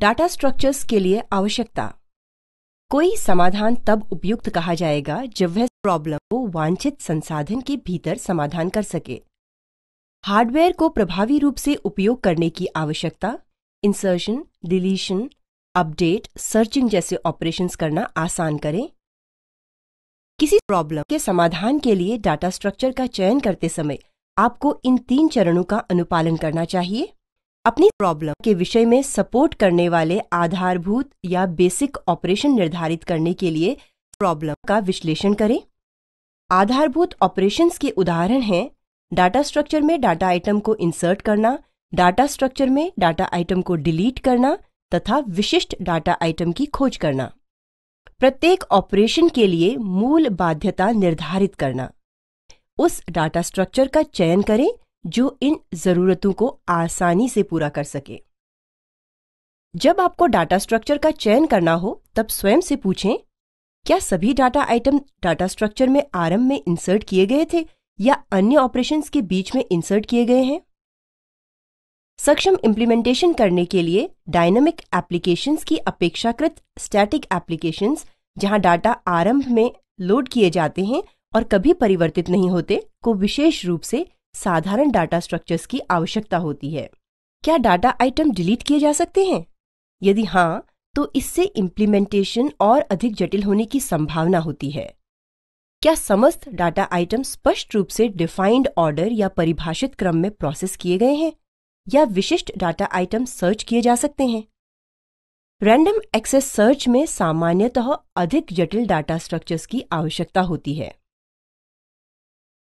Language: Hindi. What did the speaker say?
डाटा स्ट्रक्चर्स के लिए आवश्यकता कोई समाधान तब उपयुक्त कहा जाएगा जब वह प्रॉब्लम को वांछित संसाधन के भीतर समाधान कर सके हार्डवेयर को प्रभावी रूप से उपयोग करने की आवश्यकता इंसर्शन डिलीशन अपडेट सर्चिंग जैसे ऑपरेशंस करना आसान करें किसी प्रॉब्लम के समाधान के लिए डाटा स्ट्रक्चर का चयन करते समय आपको इन तीन चरणों का अनुपालन करना चाहिए अपनी प्रॉब्लम के विषय में सपोर्ट करने वाले आधारभूत या बेसिक ऑपरेशन निर्धारित करने के लिए प्रॉब्लम का विश्लेषण करें आधारभूत ऑपरेशंस के उदाहरण हैं डाटा स्ट्रक्चर में डाटा आइटम को इंसर्ट करना डाटा स्ट्रक्चर में डाटा आइटम को डिलीट करना तथा विशिष्ट डाटा आइटम की खोज करना प्रत्येक ऑपरेशन के लिए मूल बाध्यता निर्धारित करना उस डाटा स्ट्रक्चर का चयन करें जो इन जरूरतों को आसानी से पूरा कर सके जब आपको डाटा स्ट्रक्चर का चयन करना हो तब स्वयं से पूछें क्या सभी डाटा आइटम डाटा स्ट्रक्चर में आरंभ में इंसर्ट किए गए थे या अन्य ऑपरेशंस के बीच में इंसर्ट किए गए हैं सक्षम इम्प्लीमेंटेशन करने के लिए डायनेमिक एप्लीकेशंस की अपेक्षाकृत स्टैटिक एप्लीकेशंस जहां डाटा आरंभ में लोड किए जाते हैं और कभी परिवर्तित नहीं होते को विशेष रूप से साधारण डाटा स्ट्रक्चर्स की आवश्यकता होती है क्या डाटा आइटम डिलीट किए जा सकते हैं यदि हाँ तो इससे इम्प्लीमेंटेशन और अधिक जटिल होने की संभावना होती है क्या समस्त डाटा आइटम स्पष्ट रूप से डिफाइंड ऑर्डर या परिभाषित क्रम में प्रोसेस किए गए हैं या विशिष्ट डाटा आइटम सर्च किए जा सकते हैं रैंडम एक्सेस सर्च में सामान्यतः अधिक जटिल डाटा स्ट्रक्चर्स की आवश्यकता होती है